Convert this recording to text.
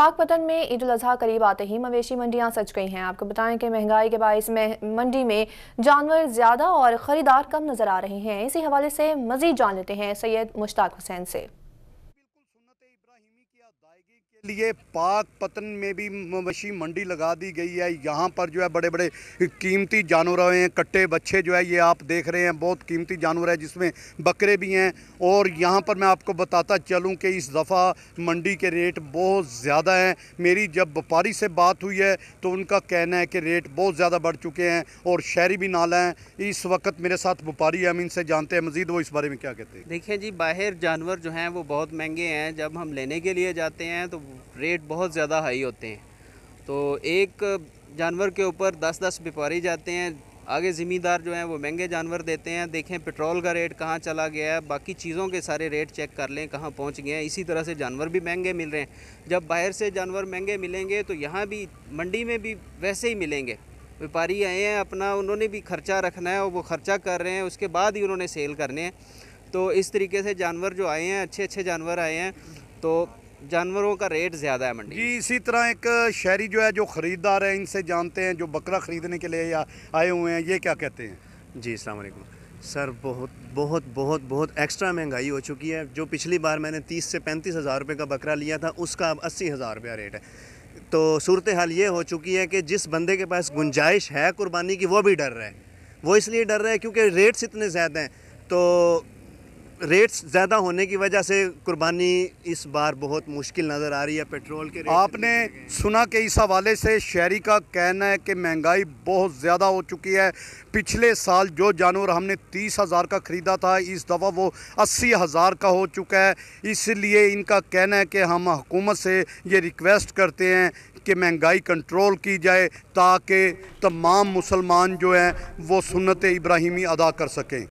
पाक में ईद उल अजहा करीब आते ही मवेशी मंडियां सच गई हैं आपको बताएं कि महंगाई के बायस में मंडी में जानवर ज़्यादा और ख़रीदार कम नज़र आ रहे हैं इसी हवाले से मज़ीद जान लेते हैं सैयद मुश्ताक हुसैन से के लिए पाक पतन में भी मवेशी मंडी लगा दी गई है यहाँ पर जो है बड़े बड़े कीमती जानवर हैं कट्टे बच्चे जो है ये आप देख रहे हैं बहुत कीमती जानवर है जिसमें बकरे भी हैं और यहाँ पर मैं आपको बताता चलूँ कि इस दफ़ा मंडी के रेट बहुत ज़्यादा हैं मेरी जब व्यापारी से बात हुई है तो उनका कहना है कि रेट बहुत ज़्यादा बढ़ चुके हैं और शहरी भी नाला हैं इस वक्त मेरे साथ व्यापारी हम इनसे जानते हैं मज़ीद वो इस बारे में क्या कहते हैं देखिए जी बाहर जानवर जो हैं वो बहुत महंगे हैं जब हम लेने के लिए जाते हैं तो रेट बहुत ज़्यादा हाई होते हैं तो एक जानवर के ऊपर दस दस व्यापारी जाते हैं आगे ज़िम्मेदार जो हैं वो महंगे जानवर देते हैं देखें पेट्रोल का रेट कहाँ चला गया है बाकी चीज़ों के सारे रेट चेक कर लें कहाँ पहुँच गए हैं इसी तरह से जानवर भी महंगे मिल रहे हैं जब बाहर से जानवर महंगे मिलेंगे तो यहाँ भी मंडी में भी वैसे ही मिलेंगे व्यापारी आए हैं अपना उन्होंने भी खर्चा रखना है और वो खर्चा कर रहे हैं उसके बाद ही उन्होंने सेल करने हैं तो इस तरीके से जानवर जो आए हैं अच्छे अच्छे जानवर आए हैं तो जानवरों का रेट ज़्यादा है मंडी जी इसी तरह एक शहरी जो है जो ख़रीदार है इनसे जानते हैं जो बकरा ख़रीदने के लिए या आए हुए हैं ये क्या कहते हैं जी अलैक्म सर बहुत बहुत बहुत बहुत एक्स्ट्रा महंगाई हो चुकी है जो पिछली बार मैंने तीस से पैंतीस हज़ार रुपये का बकरा लिया था उसका अब अस्सी हज़ार रुपया रेट है तो सूरत हाल ये हो चुकी है कि जिस बंदे के पास गुंजाइश है कुर्बानी की वो भी डर रहा है वो इसलिए डर रहा है क्योंकि रेट्स इतने ज़्यादा हैं तो रेट्स ज़्यादा होने की वजह से कुर्बानी इस बार बहुत मुश्किल नज़र आ रही है पेट्रोल के आपने सुना कि इस हवाले से शहरी का कहना है कि महंगाई बहुत ज़्यादा हो चुकी है पिछले साल जो जानवर हमने तीस हज़ार का ख़रीदा था इस दफ़ा वो अस्सी हज़ार का हो चुका है इसलिए इनका कहना है कि हम हुकूमत से ये रिक्वेस्ट करते हैं कि महंगाई कंट्रोल की जाए ताकि तमाम मुसलमान जो हैं वो सुनत इब्राहिमी अदा कर सकें